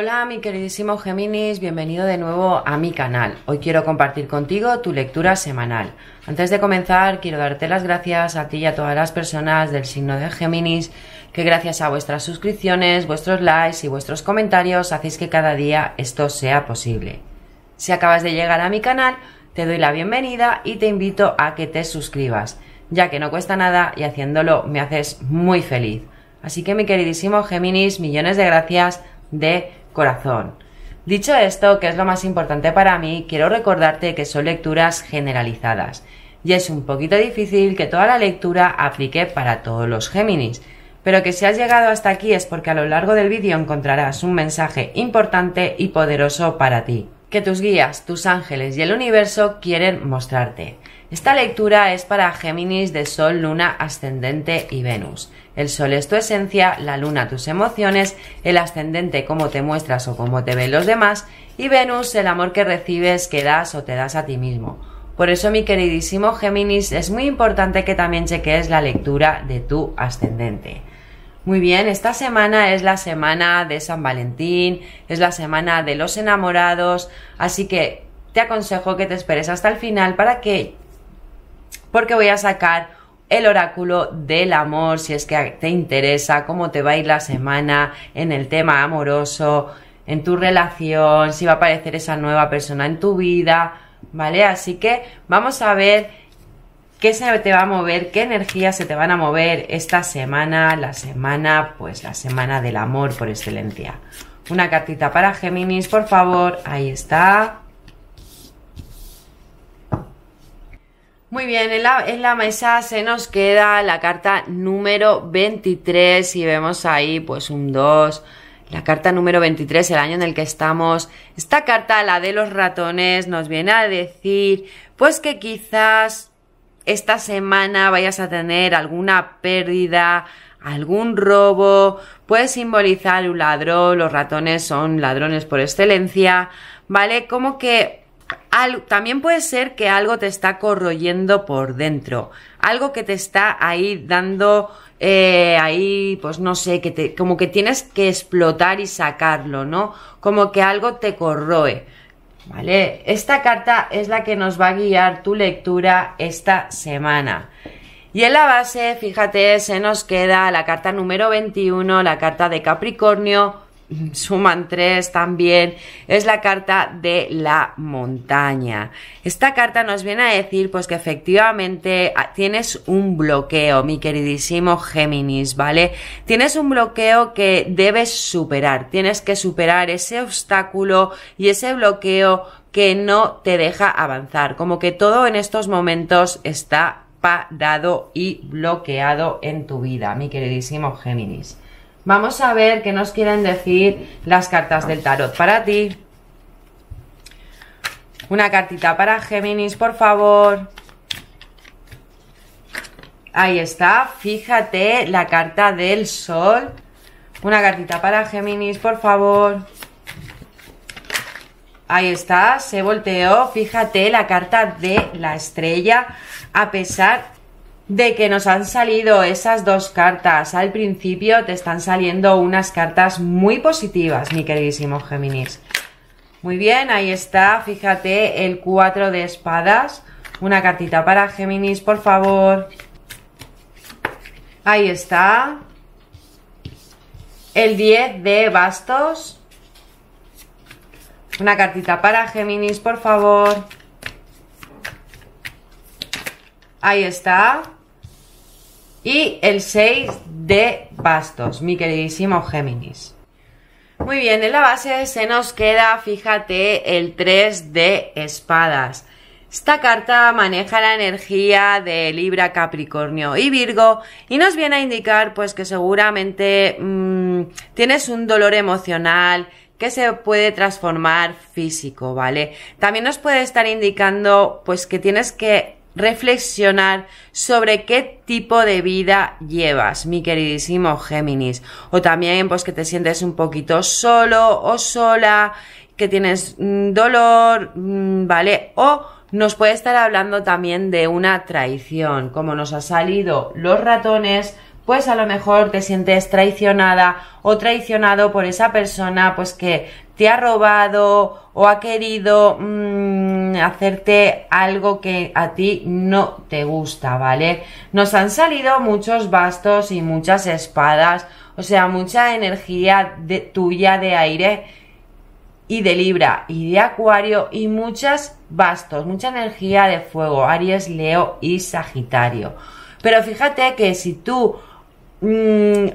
Hola mi queridísimo Géminis, bienvenido de nuevo a mi canal. Hoy quiero compartir contigo tu lectura semanal. Antes de comenzar, quiero darte las gracias a ti y a todas las personas del signo de Géminis que gracias a vuestras suscripciones, vuestros likes y vuestros comentarios hacéis que cada día esto sea posible. Si acabas de llegar a mi canal, te doy la bienvenida y te invito a que te suscribas, ya que no cuesta nada y haciéndolo me haces muy feliz. Así que mi queridísimo Géminis, millones de gracias de corazón. Dicho esto, que es lo más importante para mí, quiero recordarte que son lecturas generalizadas y es un poquito difícil que toda la lectura aplique para todos los Géminis, pero que si has llegado hasta aquí es porque a lo largo del vídeo encontrarás un mensaje importante y poderoso para ti, que tus guías, tus ángeles y el universo quieren mostrarte. Esta lectura es para Géminis de Sol, Luna, Ascendente y Venus el sol es tu esencia, la luna tus emociones, el ascendente cómo te muestras o cómo te ven los demás y Venus el amor que recibes, que das o te das a ti mismo. Por eso, mi queridísimo Géminis, es muy importante que también cheques la lectura de tu ascendente. Muy bien, esta semana es la semana de San Valentín, es la semana de los enamorados, así que te aconsejo que te esperes hasta el final para que porque voy a sacar el oráculo del amor, si es que te interesa, cómo te va a ir la semana en el tema amoroso, en tu relación, si va a aparecer esa nueva persona en tu vida, ¿vale? Así que vamos a ver qué se te va a mover, qué energías se te van a mover esta semana, la semana, pues la semana del amor por excelencia. Una cartita para Géminis, por favor, ahí está. Muy bien, en la, mesa se nos queda la carta número 23 y vemos ahí pues un 2. La carta número 23, el año en el que estamos. Esta carta, la de los ratones, nos viene a decir pues que quizás esta semana vayas a tener alguna pérdida, algún robo, puede simbolizar un ladrón, los ratones son ladrones por excelencia, ¿vale? Como que también puede ser que algo te está corroyendo por dentro, algo que te está ahí dando, eh, ahí, pues no sé, que como que tienes que explotar y sacarlo, ¿no? Como que algo te corroe, ¿vale? Esta carta es la que nos va a guiar tu lectura esta semana. Y en la base, fíjate, se nos queda la carta número 21, la carta de Capricornio, suman tres también, es la carta de la montaña. Esta carta nos viene a decir pues que efectivamente ah, tienes un bloqueo, mi queridísimo Géminis, ¿vale? Tienes un bloqueo que debes superar, tienes que superar ese obstáculo y ese bloqueo que no te deja avanzar, como que todo en estos momentos está parado y bloqueado en tu vida, mi queridísimo Géminis. Vamos a ver qué nos quieren decir las cartas del tarot para ti. Una cartita para Géminis, por favor. Ahí está, fíjate la carta del sol. Una cartita para Géminis, por favor. Ahí está, se volteó. Fíjate la carta de la estrella. A pesar de que nos han salido esas dos cartas. Al principio te están saliendo unas cartas muy positivas, mi queridísimo Géminis. Muy bien, ahí está, fíjate, el 4 de espadas. Una cartita para Géminis, por favor. Ahí está. El 10 de bastos. Una cartita para Géminis, por favor. Ahí está. Y el 6 de bastos, mi queridísimo Géminis. Muy bien, en la base se nos queda, fíjate, el 3 de espadas. Esta carta maneja la energía de Libra, Capricornio y Virgo y nos viene a indicar pues que seguramente mm, tienes un dolor emocional que se puede transformar físico, ¿vale? También nos puede estar indicando pues que tienes que reflexionar sobre qué tipo de vida llevas, mi queridísimo Géminis. O también pues que te sientes un poquito solo o sola, que tienes mm, dolor, mm, ¿vale? O nos puede estar hablando también de una traición, como nos ha salido los ratones, pues a lo mejor te sientes traicionada o traicionado por esa persona pues que te ha robado o ha querido mm, hacerte algo que a ti no te gusta, ¿vale? Nos han salido muchos bastos y muchas espadas, o sea, mucha energía de, tuya de aire y de Libra y de Acuario y muchas bastos, mucha energía de fuego, Aries, Leo y Sagitario. Pero fíjate que si tú... Mm,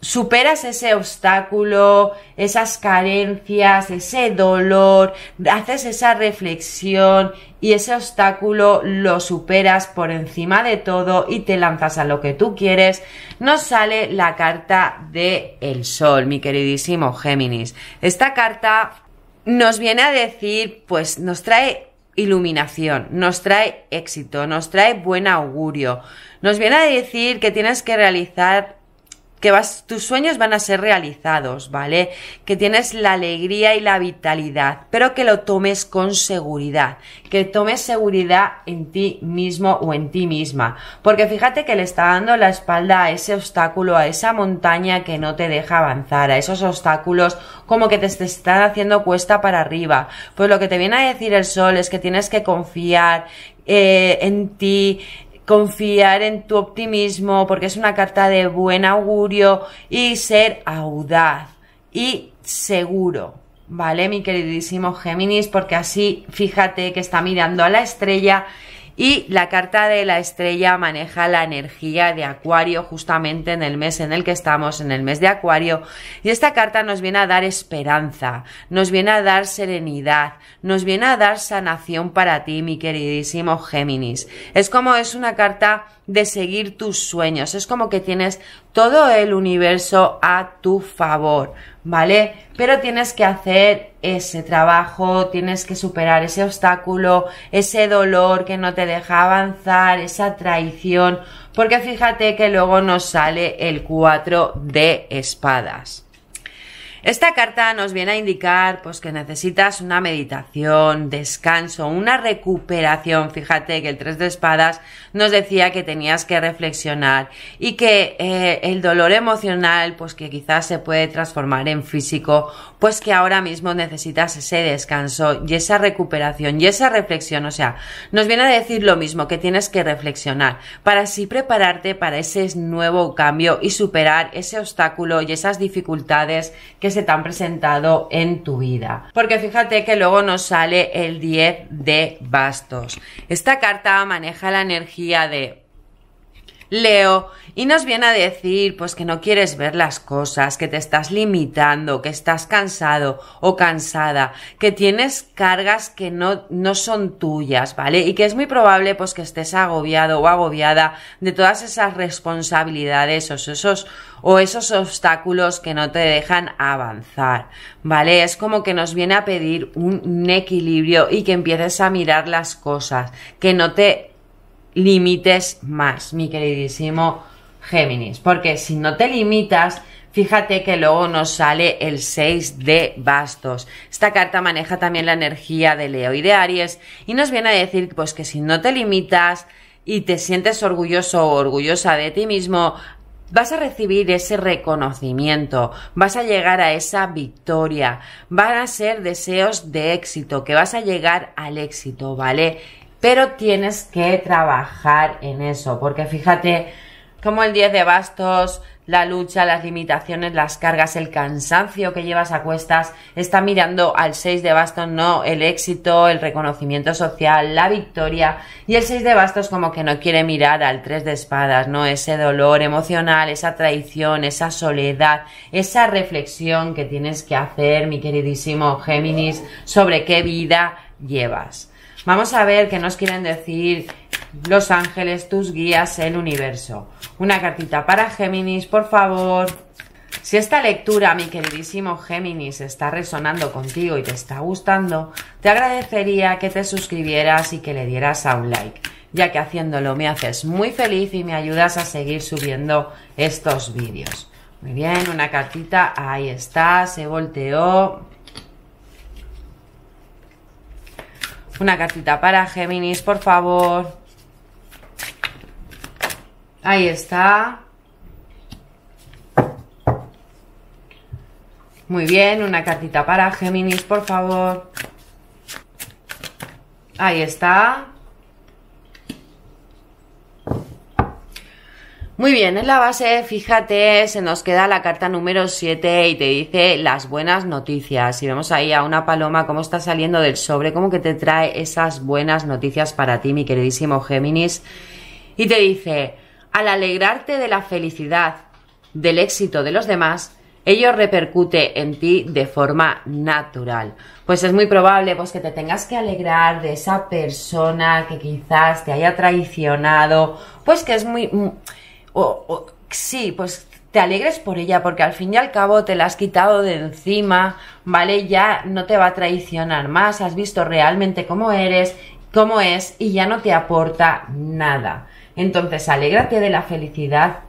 superas ese obstáculo, esas carencias, ese dolor, haces esa reflexión y ese obstáculo lo superas por encima de todo y te lanzas a lo que tú quieres, nos sale la carta de el sol, mi queridísimo Géminis. Esta carta nos viene a decir, pues nos trae iluminación, nos trae éxito, nos trae buen augurio, nos viene a decir que tienes que realizar que tus sueños van a ser realizados, ¿vale? Que tienes la alegría y la vitalidad, pero que lo tomes con seguridad, que tomes seguridad en ti mismo o en ti misma, porque fíjate que le está dando la espalda a ese obstáculo, a esa montaña que no te deja avanzar, a esos obstáculos como que te, están haciendo cuesta para arriba. Pues lo que te viene a decir el sol es que tienes que confiar eh, en ti, confiar en tu optimismo, porque es una carta de buen augurio y ser audaz y seguro. ¿Vale, mi queridísimo Géminis? Porque así, fíjate que está mirando a la estrella y la carta de la estrella maneja la energía de Acuario justamente en el mes en el que estamos, en el mes de Acuario. Y esta carta nos viene a dar esperanza, nos viene a dar serenidad, nos viene a dar sanación para ti, mi queridísimo Géminis. Es como es una carta de seguir tus sueños, es como que tienes todo el universo a tu favor, ¿vale? Pero tienes que hacer ese trabajo, tienes que superar ese obstáculo, ese dolor que no te deja avanzar, esa traición, porque fíjate que luego nos sale el 4 de espadas. Esta carta nos viene a indicar pues que necesitas una meditación, descanso, una recuperación. Fíjate que el 3 de espadas nos decía que tenías que reflexionar y que eh, el dolor emocional pues que quizás se puede transformar en físico, pues que ahora mismo necesitas ese descanso y esa recuperación y esa reflexión. O sea, nos viene a decir lo mismo, que tienes que reflexionar para así prepararte para ese nuevo cambio y superar ese obstáculo y esas dificultades que se te han presentado en tu vida. Porque fíjate que luego nos sale el 10 de bastos. Esta carta maneja la energía de Leo, y nos viene a decir pues que no quieres ver las cosas, que te estás limitando, que estás cansado o cansada, que tienes cargas que no, no son tuyas, ¿vale? Y que es muy probable pues que estés agobiado o agobiada de todas esas responsabilidades o esos, o esos obstáculos que no te dejan avanzar, ¿vale? Es como que nos viene a pedir un, un equilibrio y que empieces a mirar las cosas, que no te limites más, mi queridísimo Géminis. Porque si no te limitas, fíjate que luego nos sale el 6 de bastos. Esta carta maneja también la energía de Leo y de Aries y nos viene a decir pues que si no te limitas y te sientes orgulloso o orgullosa de ti mismo, vas a recibir ese reconocimiento, vas a llegar a esa victoria, van a ser deseos de éxito, que vas a llegar al éxito, ¿vale? pero tienes que trabajar en eso, porque fíjate como el 10 de bastos, la lucha, las limitaciones, las cargas, el cansancio que llevas a cuestas, está mirando al 6 de bastos, no el éxito, el reconocimiento social, la victoria, y el 6 de bastos como que no quiere mirar al 3 de espadas, ¿no? Ese dolor emocional, esa traición, esa soledad, esa reflexión que tienes que hacer, mi queridísimo Géminis, sobre qué vida llevas. Vamos a ver qué nos quieren decir los ángeles, tus guías, el universo. Una cartita para Géminis, por favor. Si esta lectura, mi queridísimo Géminis, está resonando contigo y te está gustando, te agradecería que te suscribieras y que le dieras a un like, ya que haciéndolo me haces muy feliz y me ayudas a seguir subiendo estos vídeos. Muy bien, una cartita, ahí está, se volteó, Una cartita para Géminis, por favor. Ahí está. Muy bien, una cartita para Géminis, por favor. Ahí está. Muy bien, en la base, fíjate, se nos queda la carta número 7 y te dice las buenas noticias. Y vemos ahí a una paloma cómo está saliendo del sobre, cómo que te trae esas buenas noticias para ti, mi queridísimo Géminis. Y te dice, al alegrarte de la felicidad, del éxito de los demás, ello repercute en ti de forma natural. Pues es muy probable pues, que te tengas que alegrar de esa persona que quizás te haya traicionado, pues que es muy o, sí, pues te alegres por ella, porque al fin y al cabo te la has quitado de encima, ¿vale? Ya no te va a traicionar más, has visto realmente cómo eres, cómo es, y ya no te aporta nada. Entonces, alégrate de la felicidad,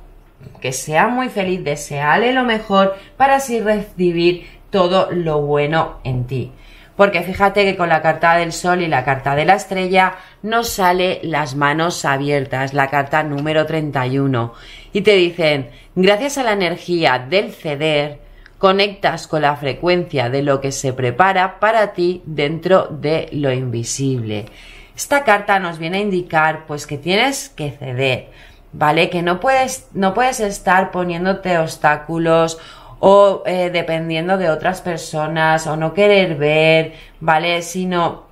que sea muy feliz, deseale lo mejor para así recibir todo lo bueno en ti. Porque fíjate que con la carta del sol y la carta de la estrella nos sale las manos abiertas, la carta número 31. Y te dicen, gracias a la energía del ceder, conectas con la frecuencia de lo que se prepara para ti dentro de lo invisible. Esta carta nos viene a indicar pues que tienes que ceder, ¿vale? Que no puedes, no puedes estar poniéndote obstáculos o eh, dependiendo de otras personas o no querer ver, ¿vale? Sino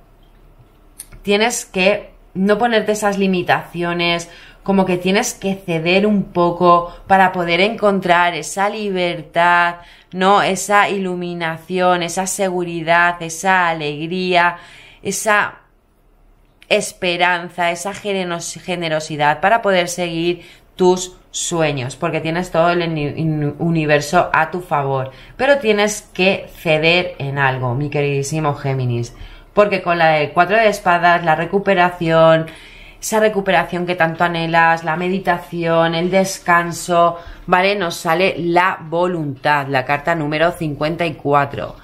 tienes que no ponerte esas limitaciones, como que tienes que ceder un poco para poder encontrar esa libertad, ¿no? Esa iluminación, esa seguridad, esa alegría, esa esperanza, esa generosidad para poder seguir tus sueños, porque tienes todo el universo a tu favor, pero tienes que ceder en algo, mi queridísimo Géminis, porque con la de cuatro de espadas, la recuperación, esa recuperación que tanto anhelas, la meditación, el descanso, ¿vale? Nos sale la voluntad, la carta número 54,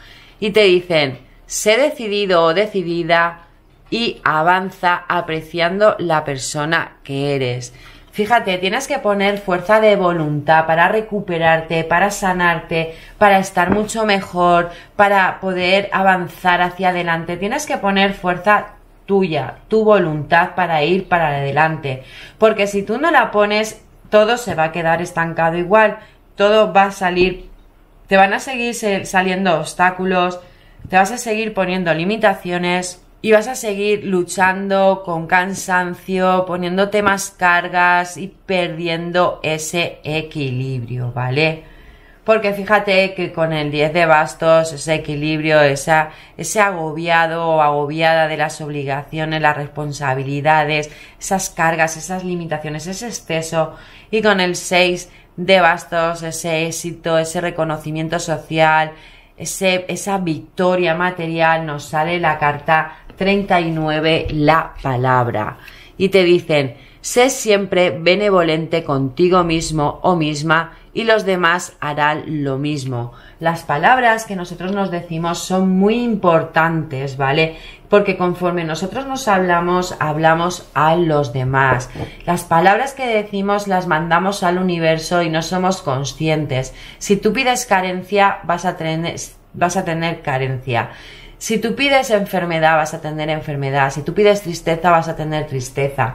y te dicen, sé decidido o decidida, y avanza apreciando la persona que eres. Fíjate, tienes que poner fuerza de voluntad para recuperarte, para sanarte, para estar mucho mejor, para poder avanzar hacia adelante. Tienes que poner fuerza tuya, tu voluntad para ir para adelante. Porque si tú no la pones, todo se va a quedar estancado igual, todo va a salir, te van a seguir saliendo obstáculos, te vas a seguir poniendo limitaciones y vas a seguir luchando con cansancio, poniéndote más cargas y perdiendo ese equilibrio, ¿vale? Porque fíjate que con el 10 de bastos, ese equilibrio, esa, ese agobiado o agobiada de las obligaciones, las responsabilidades, esas cargas, esas limitaciones, ese exceso. Y con el 6 de bastos, ese éxito, ese reconocimiento social, esa victoria material, nos sale la carta 39, la palabra. Y te dicen, sé siempre benevolente contigo mismo o misma y los demás harán lo mismo. Las palabras que nosotros nos decimos son muy importantes, ¿vale? Porque conforme nosotros nos hablamos, hablamos a los demás. Las palabras que decimos las mandamos al universo y no somos conscientes. Si tú pides carencia, vas a tener, vas a tener carencia. Si tú pides enfermedad, vas a tener enfermedad. Si tú pides tristeza, vas a tener tristeza.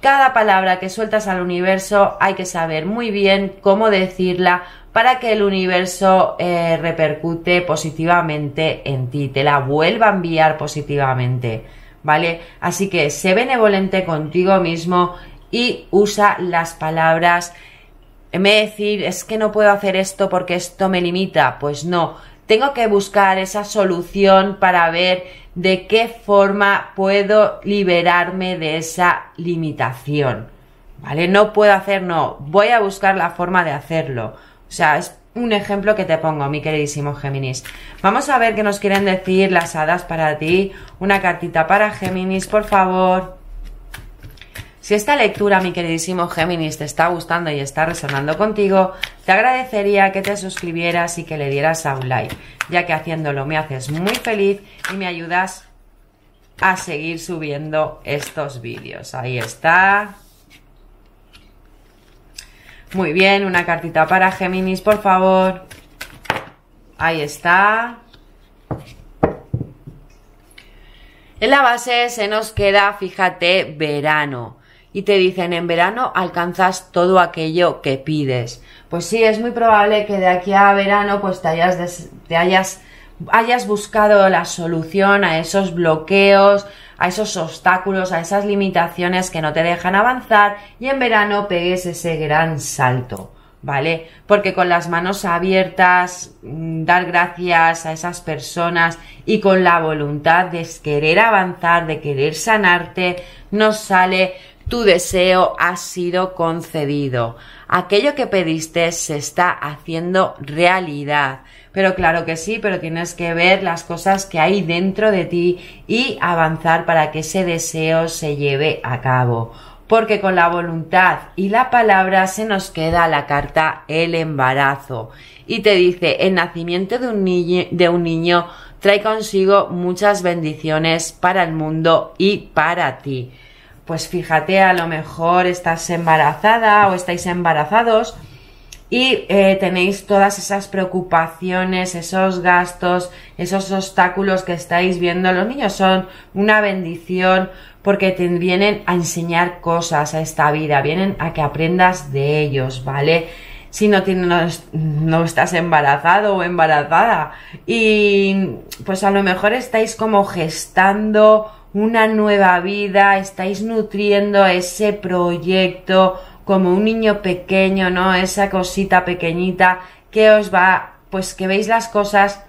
Cada palabra que sueltas al universo hay que saber muy bien cómo decirla para que el universo eh, repercute positivamente en ti, te la vuelva a enviar positivamente, ¿vale? Así que sé benevolente contigo mismo y usa las palabras me vez de decir es que no puedo hacer esto porque esto me limita, pues no, tengo que buscar esa solución para ver de qué forma puedo liberarme de esa limitación. ¿Vale? No puedo hacer, no. Voy a buscar la forma de hacerlo. O sea, es un ejemplo que te pongo, mi queridísimo Géminis. Vamos a ver qué nos quieren decir las hadas para ti. Una cartita para Géminis, por favor. Si esta lectura, mi queridísimo Géminis, te está gustando y está resonando contigo, te agradecería que te suscribieras y que le dieras a un like, ya que haciéndolo me haces muy feliz y me ayudas a seguir subiendo estos vídeos. Ahí está. Muy bien, una cartita para Géminis, por favor. Ahí está. En la base se nos queda, fíjate, verano y te dicen en verano alcanzas todo aquello que pides. Pues sí, es muy probable que de aquí a verano pues te hayas, te hayas, hayas buscado la solución a esos bloqueos, a esos obstáculos, a esas limitaciones que no te dejan avanzar y en verano pegues ese gran salto. ¿vale? Porque con las manos abiertas, mm, dar gracias a esas personas y con la voluntad de querer avanzar, de querer sanarte, nos sale tu deseo ha sido concedido. Aquello que pediste se está haciendo realidad. Pero claro que sí, pero tienes que ver las cosas que hay dentro de ti y avanzar para que ese deseo se lleve a cabo. Porque con la voluntad y la palabra se nos queda la carta el embarazo. Y te dice, el nacimiento de un, niño, de un niño trae consigo muchas bendiciones para el mundo y para ti pues fíjate, a lo mejor estás embarazada o estáis embarazados y eh, tenéis todas esas preocupaciones, esos gastos, esos obstáculos que estáis viendo. Los niños son una bendición porque te vienen a enseñar cosas a esta vida, vienen a que aprendas de ellos, ¿vale? si no, tienes, no estás embarazado o embarazada. Y pues a lo mejor estáis como gestando una nueva vida, estáis nutriendo ese proyecto como un niño pequeño, ¿no? Esa cosita pequeñita que os va, pues que veis las cosas,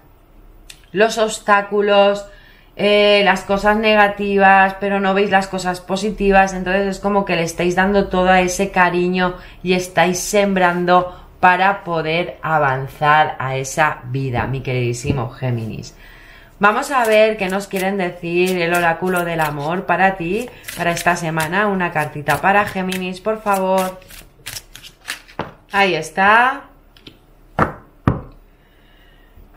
los obstáculos, eh, las cosas negativas, pero no veis las cosas positivas, entonces es como que le estáis dando todo ese cariño y estáis sembrando para poder avanzar a esa vida, mi queridísimo Géminis. Vamos a ver qué nos quieren decir el oráculo del amor para ti, para esta semana. Una cartita para Géminis, por favor. Ahí está.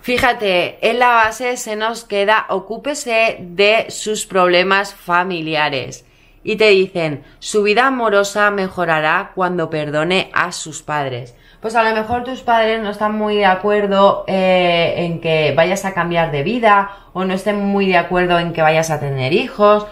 Fíjate, en la base se nos queda ocúpese de sus problemas familiares. Y te dicen, su vida amorosa mejorará cuando perdone a sus padres. Pues a lo mejor tus padres no están muy de acuerdo eh, en que vayas a cambiar de vida o no estén muy de acuerdo en que vayas a tener hijos.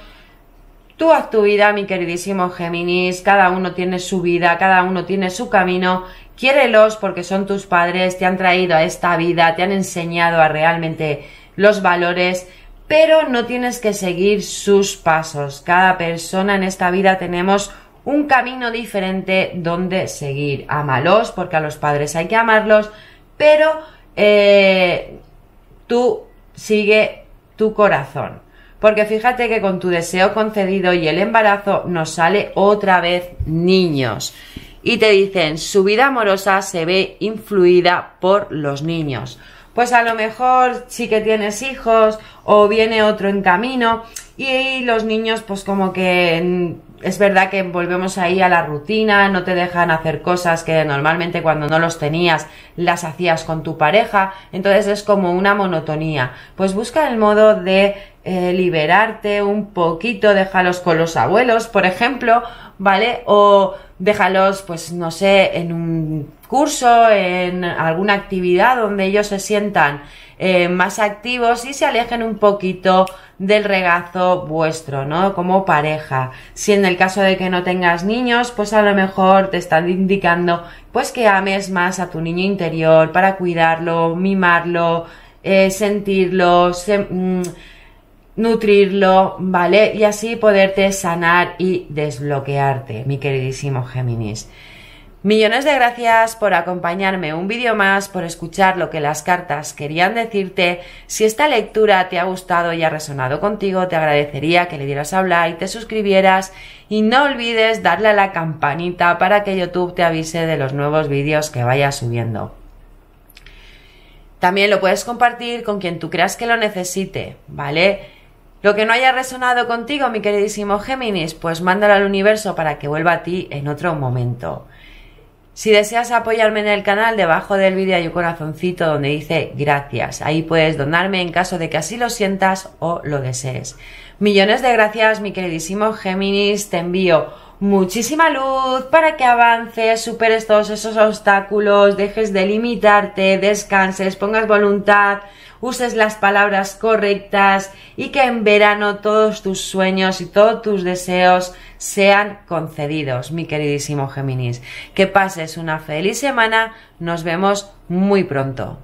Tú haz tu vida, mi queridísimo Géminis, cada uno tiene su vida, cada uno tiene su camino Quiérelos porque son tus padres, te han traído a esta vida, te han enseñado a realmente los valores, pero no tienes que seguir sus pasos. Cada persona en esta vida tenemos un camino diferente donde seguir. Ámalos porque a los padres hay que amarlos, pero eh, tú sigue tu corazón. Porque fíjate que con tu deseo concedido y el embarazo nos sale otra vez niños y te dicen su vida amorosa se ve influida por los niños. Pues a lo mejor sí que tienes hijos o viene otro en camino y los niños pues como que es verdad que volvemos ahí a la rutina, no te dejan hacer cosas que normalmente cuando no los tenías las hacías con tu pareja, entonces es como una monotonía. Pues busca el modo de eh, liberarte un poquito, déjalos con los abuelos, por ejemplo, ¿vale? O déjalos, pues no sé, en un curso, en alguna actividad donde ellos se sientan eh, más activos y se alejen un poquito del regazo vuestro, ¿no? Como pareja. Si en el caso de que no tengas niños, pues a lo mejor te están indicando pues que ames más a tu niño interior para cuidarlo, mimarlo, eh, sentirlo, mm, nutrirlo, ¿vale? Y así poderte sanar y desbloquearte, mi queridísimo Géminis. Millones de gracias por acompañarme un vídeo más, por escuchar lo que las cartas querían decirte. Si esta lectura te ha gustado y ha resonado contigo, te agradecería que le dieras a like, te suscribieras y no olvides darle a la campanita para que YouTube te avise de los nuevos vídeos que vaya subiendo. También lo puedes compartir con quien tú creas que lo necesite, ¿vale? Lo que no haya resonado contigo, mi queridísimo Géminis, pues mándalo al universo para que vuelva a ti en otro momento. Si deseas apoyarme en el canal, debajo del vídeo hay un corazoncito donde dice gracias. Ahí puedes donarme en caso de que así lo sientas o lo desees. Millones de gracias, mi queridísimo Géminis. Te envío muchísima luz para que avances, superes todos esos obstáculos, dejes de limitarte, descanses, pongas voluntad, uses las palabras correctas y que en verano todos tus sueños y todos tus deseos sean concedidos, mi queridísimo Géminis. Que pases una feliz semana, nos vemos muy pronto.